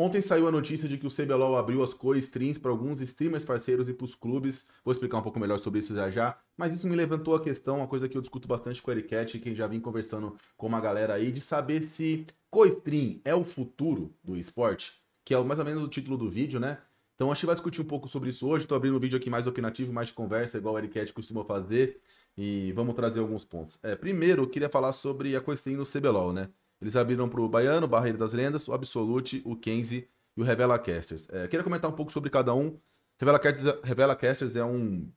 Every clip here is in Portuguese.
Ontem saiu a notícia de que o CBLOL abriu as co-streams para alguns streamers parceiros e para os clubes. Vou explicar um pouco melhor sobre isso já já. Mas isso me levantou a questão, uma coisa que eu discuto bastante com o Ericat, quem já vim conversando com uma galera aí, de saber se co-stream é o futuro do esporte, que é mais ou menos o título do vídeo, né? Então a gente vai discutir um pouco sobre isso hoje. Estou abrindo um vídeo aqui mais opinativo, mais de conversa, igual o Ericat costuma fazer. E vamos trazer alguns pontos. É, primeiro, eu queria falar sobre a co-stream no CBLOL, né? Eles abriram para o Baiano, Barreira das Lendas, o Absolute, o Kenzie e o Revela Casters. É, queria comentar um pouco sobre cada um. Revela Casters, é, Revela Casters é um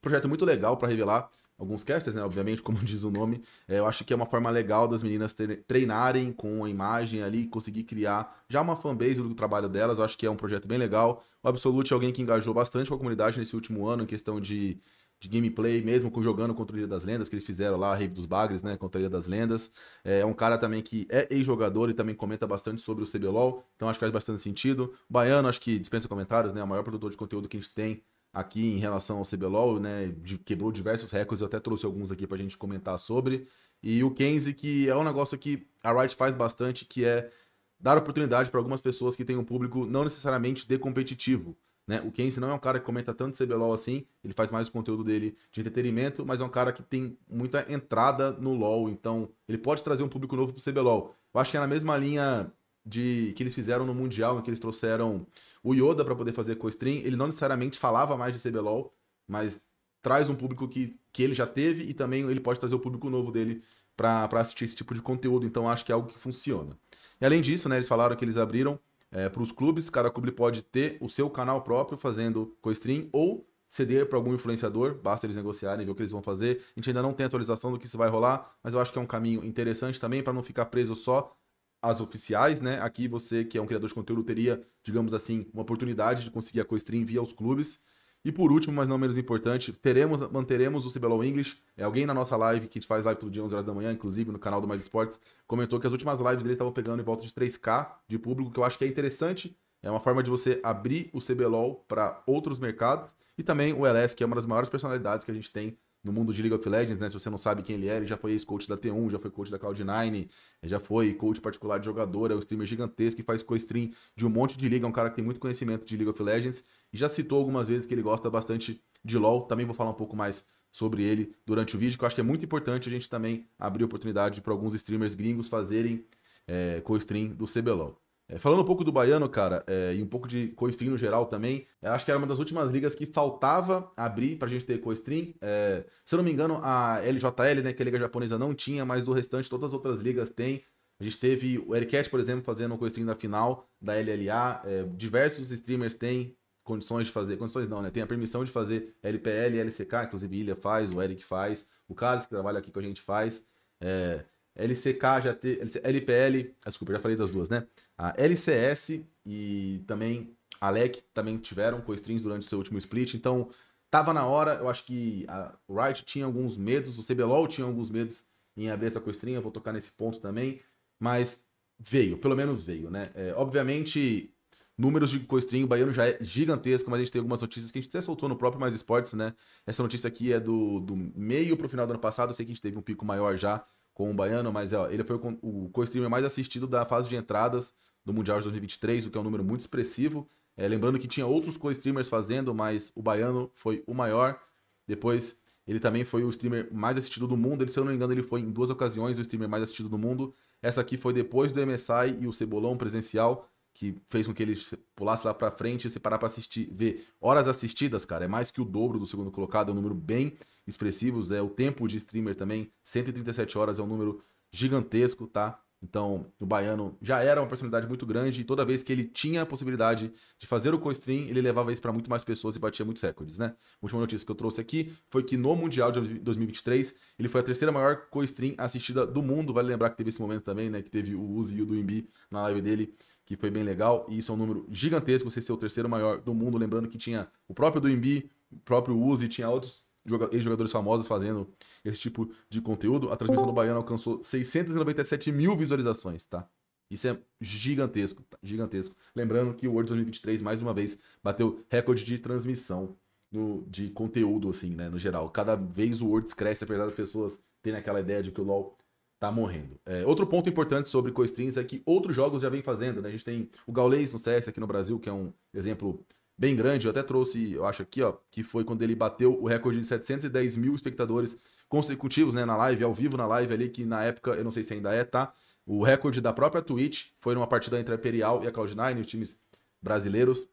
projeto muito legal para revelar alguns casters, né? Obviamente, como diz o nome. É, eu acho que é uma forma legal das meninas treinarem com a imagem ali, conseguir criar já uma fanbase do trabalho delas. Eu acho que é um projeto bem legal. O Absolute é alguém que engajou bastante com a comunidade nesse último ano em questão de de gameplay mesmo, jogando contra o Ilha das Lendas, que eles fizeram lá, a Rave dos Bagres, né, contra o Ilha das Lendas. É, é um cara também que é ex-jogador e também comenta bastante sobre o CBLOL, então acho que faz bastante sentido. o Baiano, acho que dispensa comentários, né, é o maior produtor de conteúdo que a gente tem aqui em relação ao CBLOL, né, quebrou diversos recordes, eu até trouxe alguns aqui pra gente comentar sobre. E o Kenzie, que é um negócio que a Riot faz bastante, que é dar oportunidade para algumas pessoas que têm um público não necessariamente de competitivo. Né? O Kenzie não é um cara que comenta tanto CBLOL assim, ele faz mais o conteúdo dele de entretenimento, mas é um cara que tem muita entrada no LoL, então ele pode trazer um público novo pro CBLOL. Eu acho que é na mesma linha de que eles fizeram no Mundial, em que eles trouxeram o Yoda para poder fazer co-stream, ele não necessariamente falava mais de CBLOL, mas traz um público que, que ele já teve e também ele pode trazer o público novo dele para assistir esse tipo de conteúdo, então acho que é algo que funciona. E além disso, né, eles falaram que eles abriram é, para os clubes. Cada clube pode ter o seu canal próprio fazendo co-stream ou ceder para algum influenciador, basta eles negociarem, ver o que eles vão fazer. A gente ainda não tem atualização do que isso vai rolar, mas eu acho que é um caminho interessante também para não ficar preso só às oficiais, né? Aqui você que é um criador de conteúdo teria, digamos assim, uma oportunidade de conseguir a co-stream via os clubes. E por último, mas não menos importante, teremos, manteremos o CBLOL English. É alguém na nossa live, que a gente faz live todo dia, 11 horas da manhã, inclusive no canal do Mais Esportes, comentou que as últimas lives dele estavam pegando em volta de 3K de público, que eu acho que é interessante. É uma forma de você abrir o CBLOL para outros mercados. E também o LS, que é uma das maiores personalidades que a gente tem no mundo de League of Legends, né? Se você não sabe quem ele é, ele já foi ex-coach da T1, já foi coach da Cloud9, já foi coach particular de jogador, é um streamer gigantesco que faz co-stream de um monte de liga, é um cara que tem muito conhecimento de League of Legends e já citou algumas vezes que ele gosta bastante de LoL. Também vou falar um pouco mais sobre ele durante o vídeo, que eu acho que é muito importante a gente também abrir oportunidade para alguns streamers gringos fazerem é, co-stream do CBLOL. É, falando um pouco do Baiano, cara, é, e um pouco de co-stream no geral também, é, acho que era uma das últimas ligas que faltava abrir pra gente ter co-stream. É, se eu não me engano, a LJL, né, que é a liga japonesa, não tinha, mas do restante todas as outras ligas têm. A gente teve o Ericat, por exemplo, fazendo um co-stream da final da LLA. É, diversos streamers têm condições de fazer, condições não, né? Tem a permissão de fazer LPL, LCK, inclusive Ilha faz, o Eric faz, o Carlos que trabalha aqui com a gente faz. É, LCK já teve. LPL, ah, desculpa, já falei das duas, né? A LCS e também a LEC também tiveram co durante o seu último split, então tava na hora. Eu acho que a Riot tinha alguns medos, o CBLOL tinha alguns medos em abrir essa co eu vou tocar nesse ponto também, mas veio, pelo menos veio, né? É, obviamente, números de co o baiano já é gigantesco, mas a gente tem algumas notícias que a gente até soltou no próprio Mais Esportes, né? Essa notícia aqui é do, do meio pro final do ano passado, eu sei que a gente teve um pico maior já, com o Baiano, mas ó, ele foi o co-streamer mais assistido da fase de entradas do Mundial de 2023, o que é um número muito expressivo. É, lembrando que tinha outros co-streamers fazendo, mas o Baiano foi o maior. Depois, ele também foi o streamer mais assistido do mundo. Ele, se eu não me engano, ele foi em duas ocasiões o streamer mais assistido do mundo. Essa aqui foi depois do MSI e o Cebolão presencial que fez com que ele pulasse lá pra frente e se parar pra assistir, ver horas assistidas, cara, é mais que o dobro do segundo colocado, é um número bem expressivo, é o tempo de streamer também, 137 horas é um número gigantesco, tá? Então, o Baiano já era uma personalidade muito grande e toda vez que ele tinha a possibilidade de fazer o co-stream, ele levava isso para muito mais pessoas e batia muitos recordes, né? A última notícia que eu trouxe aqui foi que no Mundial de 2023, ele foi a terceira maior co-stream assistida do mundo. Vale lembrar que teve esse momento também, né? Que teve o Uzi e o do Imbi na live dele, que foi bem legal. E isso é um número gigantesco, você ser o terceiro maior do mundo. Lembrando que tinha o próprio do Imbi, o próprio Uzi, tinha outros ex-jogadores famosos fazendo esse tipo de conteúdo. A transmissão do Baiano alcançou 697 mil visualizações, tá? Isso é gigantesco, tá? gigantesco. Lembrando que o World 2023, mais uma vez, bateu recorde de transmissão no, de conteúdo, assim, né, no geral. Cada vez o Worlds cresce, apesar das pessoas terem aquela ideia de que o LoL tá morrendo. É, outro ponto importante sobre co é que outros jogos já vêm fazendo, né? A gente tem o Gaulês no CS aqui no Brasil, que é um exemplo bem grande. Eu até trouxe, eu acho aqui, ó, que foi quando ele bateu o recorde de 710 mil espectadores consecutivos, né, na live, ao vivo na live ali, que na época, eu não sei se ainda é, tá? O recorde da própria Twitch foi numa partida entre a Imperial e a Cloud9, os times brasileiros.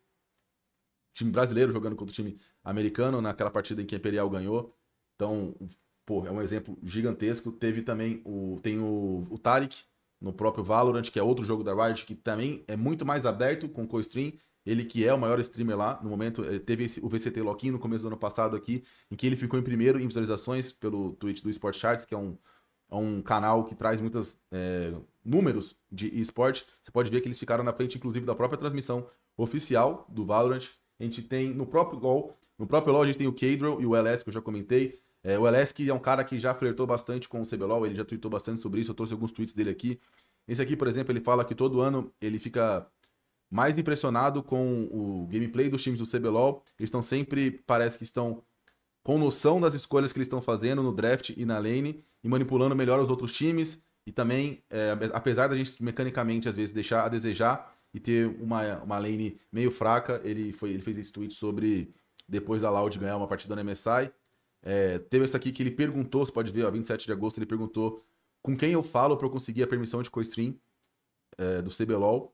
Time brasileiro jogando contra o time americano naquela partida em que a Imperial ganhou. Então, pô, é um exemplo gigantesco. Teve também o tem o, o Taric no próprio Valorant, que é outro jogo da Riot que também é muito mais aberto com co-stream ele que é o maior streamer lá no momento, eh, teve esse, o VCT Loquin no começo do ano passado aqui, em que ele ficou em primeiro em visualizações pelo Twitch do Sport Charts, que é um, é um canal que traz muitos é, eh, números de esporte. Você pode ver que eles ficaram na frente, inclusive, da própria transmissão oficial do Valorant. A gente tem no próprio LoL, no próprio LoL a gente tem o Cadrell e o LS, que eu já comentei. É, o LS que é um cara que já flertou bastante com o CBLOL, ele já tweetou bastante sobre isso, eu trouxe alguns tweets dele aqui. Esse aqui, por exemplo, ele fala que todo ano ele fica mais impressionado com o gameplay dos times do CBLOL. Eles estão sempre, parece que estão com noção das escolhas que eles estão fazendo no draft e na lane e manipulando melhor os outros times. E também, é, apesar da gente mecanicamente às vezes deixar a desejar e ter uma, uma lane meio fraca, ele, foi, ele fez esse tweet sobre depois da Loud ganhar uma partida na MSI. É, teve essa aqui que ele perguntou, você pode ver, ó, 27 de agosto, ele perguntou com quem eu falo para eu conseguir a permissão de co-stream é, eh, do CBLOL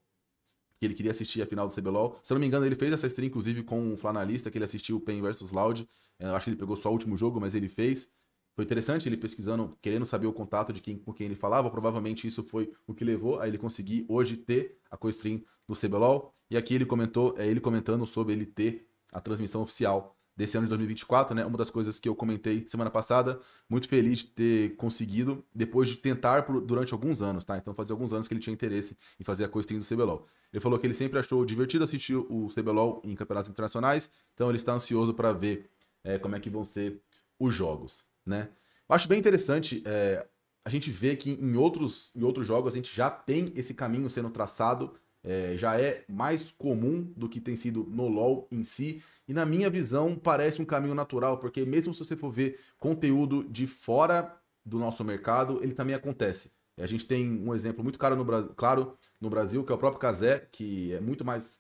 que ele queria assistir a final do CBLOL. Se eu não me engano, ele fez essa stream, inclusive, com o Flanalista, que ele assistiu o PEN versus Loud. É, eu acho que ele pegou só o último jogo, mas ele fez. Foi interessante ele pesquisando, querendo saber o contato de quem, com quem ele falava. Provavelmente isso foi o que levou a ele conseguir hoje ter a co-stream do CBLOL. E aqui ele comentou, é ele comentando sobre ele ter a transmissão oficial desse ano de 2024, né? Uma das coisas que eu comentei semana passada, muito feliz de ter conseguido, depois de tentar por, durante alguns anos, tá? Então fazia alguns anos que ele tinha interesse em fazer a coisa do CBLOL. Ele falou que ele sempre achou divertido assistir o CBLOL em campeonatos internacionais, então ele está ansioso para ver é, como é que vão ser os jogos, né? Eu acho bem interessante é, a gente ver que em outros, em outros jogos a gente já tem esse caminho sendo traçado é, já é mais comum do que tem sido no LoL em si. E na minha visão, parece um caminho natural, porque mesmo se você for ver conteúdo de fora do nosso mercado, ele também acontece. A gente tem um exemplo muito caro no, claro no Brasil, que é o próprio Kazé, que é muito mais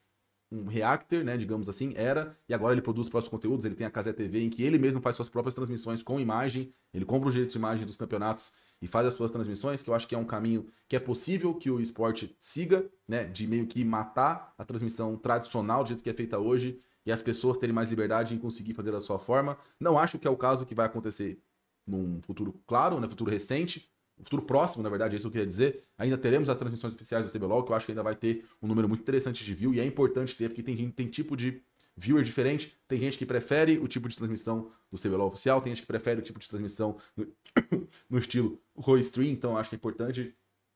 um reactor, né, digamos assim, era, e agora ele produz os próprios conteúdos, ele tem a Kazé TV, em que ele mesmo faz suas próprias transmissões com imagem, ele compra o direito de imagem dos campeonatos e faz as suas transmissões, que eu acho que é um caminho que é possível que o esporte siga, né? De meio que matar a transmissão tradicional, do jeito que é feita hoje, e as pessoas terem mais liberdade em conseguir fazer da sua forma. Não acho que é o caso que vai acontecer num futuro claro, né? Futuro recente, no futuro próximo, na verdade, é isso que eu queria dizer. Ainda teremos as transmissões oficiais do CBLOL, que eu acho que ainda vai ter um número muito interessante de view, e é importante ter, porque tem, tem tipo de viewer diferente. Tem gente que prefere o tipo de transmissão do CBLOL oficial, tem gente que prefere o tipo de transmissão no, no estilo Raw Stream, então acho que é importante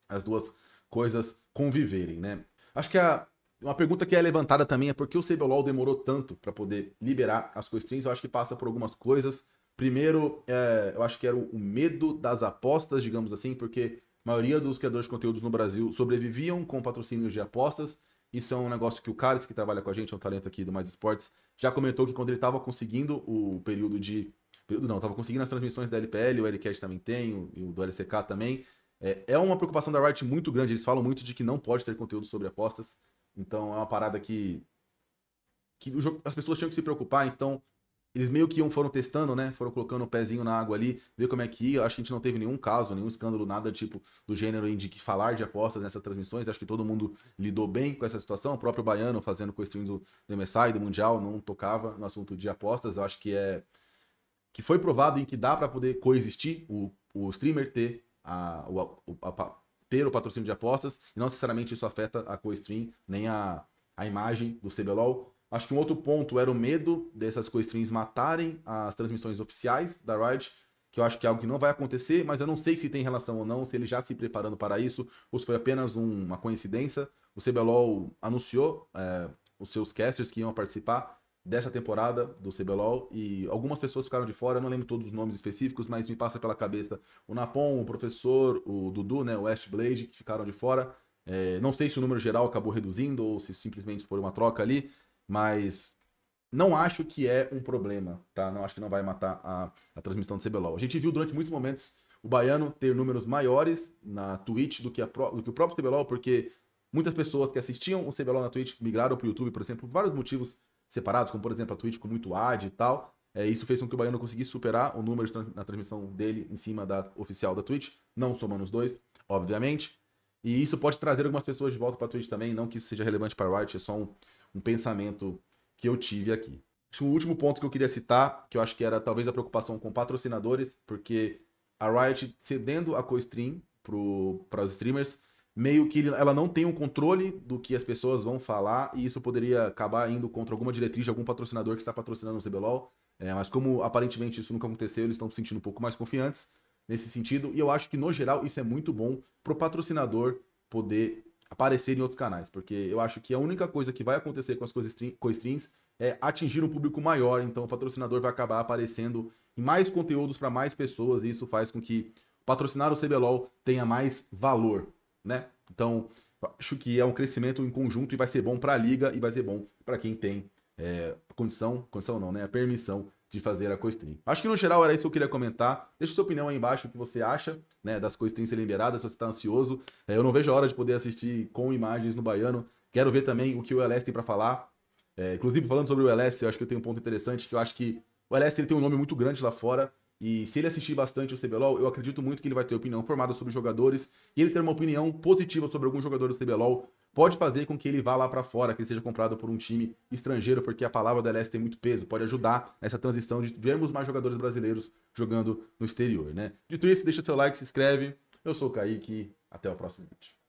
as duas coisas conviverem, né? Acho que a, uma pergunta que é levantada também é por que o CBLOL demorou tanto para poder liberar as co-streams? Eu acho que passa por algumas coisas. Primeiro, é, eu acho que era o medo das apostas, digamos assim, porque a maioria dos criadores de conteúdos no Brasil sobreviviam com patrocínios de apostas isso é um negócio que o Carlos, que trabalha com a gente, é um talento aqui do Mais Esportes, já comentou que quando ele estava conseguindo o período de. Período não, estava conseguindo as transmissões da LPL, o LCAT também tem, o, o do LCK também. É, é uma preocupação da Riot muito grande. Eles falam muito de que não pode ter conteúdo sobre apostas. Então é uma parada que que as pessoas tinham que se preocupar. Então, eles meio que iam, foram testando, né? Foram colocando o pezinho na água ali, ver como é que ia. Acho que a gente não teve nenhum caso, nenhum escândalo, nada tipo do gênero de que falar de apostas nessas transmissões. Acho que todo mundo lidou bem com essa situação. O próprio Baiano fazendo com o stream do, do MSI, do Mundial, não tocava no assunto de apostas. Acho que é. que foi provado em que dá para poder coexistir o, o streamer ter a, o, a, a, ter o patrocínio de apostas e não necessariamente isso afeta a co-stream nem a, a imagem do CBLOL. Acho que um outro ponto era o medo dessas co-streams matarem as transmissões oficiais da Riot, que eu acho que é algo que não vai acontecer, mas eu não sei se tem relação ou não, se ele já se preparando para isso, ou se foi apenas um, uma coincidência. O CBLOL anunciou é, os seus casters que iam participar dessa temporada do CBLOL e algumas pessoas ficaram de fora, eu não lembro todos os nomes específicos, mas me passa pela cabeça o Napon, o Professor, o Dudu, né, o Ashblade, que ficaram de fora. É, não sei se o número geral acabou reduzindo ou se simplesmente foi uma troca ali, mas não acho que é um problema, tá? Não acho que não vai matar a, a transmissão do CBLOL. A gente viu durante muitos momentos o baiano ter números maiores na Twitch do que, a, do que o próprio CBLOL, porque muitas pessoas que assistiam o CBLOL na Twitch migraram para o YouTube, por exemplo, por vários motivos separados, como por exemplo a Twitch com muito ad e tal. É, isso fez com que o Baiano conseguisse superar o número na transmissão dele em cima da oficial da Twitch, não somando os dois, obviamente. E isso pode trazer algumas pessoas de volta para a Twitch também, não que isso seja relevante para o Riot, é só um, um pensamento que eu tive aqui. O último ponto que eu queria citar, que eu acho que era talvez a preocupação com patrocinadores, porque a Riot cedendo a co-stream para os streamers, meio que ela não tem um controle do que as pessoas vão falar, e isso poderia acabar indo contra alguma diretriz de algum patrocinador que está patrocinando o CBLOL. É, mas como aparentemente isso nunca aconteceu, eles estão se sentindo um pouco mais confiantes nesse sentido. E eu acho que, no geral, isso é muito bom para o patrocinador poder aparecerem em outros canais, porque eu acho que a única coisa que vai acontecer com as coisas streams é atingir um público maior, então o patrocinador vai acabar aparecendo em mais conteúdos para mais pessoas e isso faz com que patrocinar o CBLOL tenha mais valor, né? Então, acho que é um crescimento em conjunto e vai ser bom para a liga e vai ser bom para quem tem é, condição, condição não, né? A permissão de fazer a coestream. Acho que no geral era isso que eu queria comentar. Deixa sua opinião aí embaixo, o que você acha né, das coestreams serem liberadas, se você está ansioso. É, eu não vejo a hora de poder assistir com imagens no Baiano. Quero ver também o que o LS tem para falar. É, inclusive, falando sobre o LS, eu acho que eu tenho um ponto interessante, que eu acho que o LS ele tem um nome muito grande lá fora. E se ele assistir bastante o CBLOL, eu acredito muito que ele vai ter opinião formada sobre jogadores. E ele ter uma opinião positiva sobre algum jogador do CBLOL pode fazer com que ele vá lá para fora, que ele seja comprado por um time estrangeiro, porque a palavra da LS tem muito peso, pode ajudar nessa transição de vermos mais jogadores brasileiros jogando no exterior, né? Dito isso, deixa seu like, se inscreve. Eu sou o Kaique, até o próximo vídeo.